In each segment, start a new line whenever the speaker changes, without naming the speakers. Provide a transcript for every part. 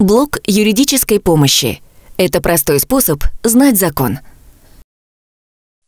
Блок юридической помощи. Это простой способ знать закон.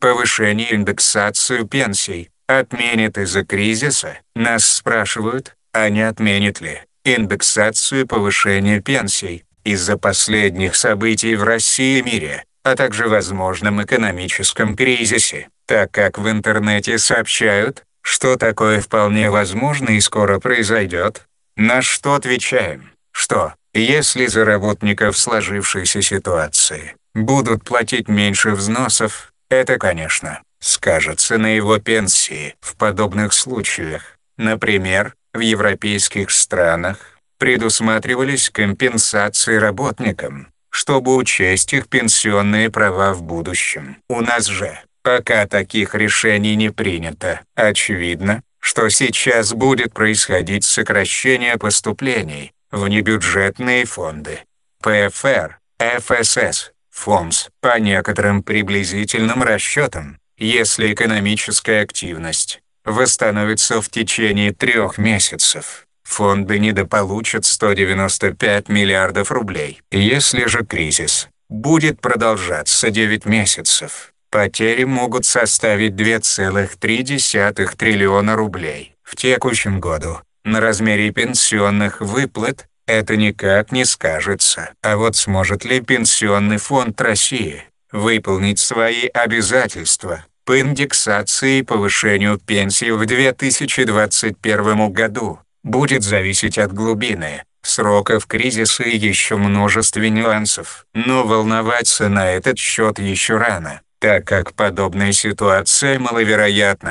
Повышение индексацию пенсий. Отменит из-за кризиса? Нас спрашивают, а не отменит ли индексацию повышения пенсий из-за последних событий в России и мире, а также возможном экономическом кризисе, так как в интернете сообщают, что такое вполне возможно и скоро произойдет, на что отвечаем, что если за работника в сложившейся ситуации будут платить меньше взносов, это, конечно, скажется на его пенсии в подобных случаях. Например, в европейских странах предусматривались компенсации работникам, чтобы учесть их пенсионные права в будущем. У нас же пока таких решений не принято. Очевидно, что сейчас будет происходить сокращение поступлений внебюджетные фонды, ПФР, ФСС, ФОМС, по некоторым приблизительным расчетам, если экономическая активность восстановится в течение трех месяцев, фонды недополучат 195 миллиардов рублей. Если же кризис будет продолжаться 9 месяцев, потери могут составить 2,3 триллиона рублей в текущем году. На размере пенсионных выплат это никак не скажется. А вот сможет ли Пенсионный фонд России выполнить свои обязательства по индексации и повышению пенсии в 2021 году, будет зависеть от глубины, сроков кризиса и еще множестве нюансов. Но волноваться на этот счет еще рано, так как подобная ситуация маловероятна.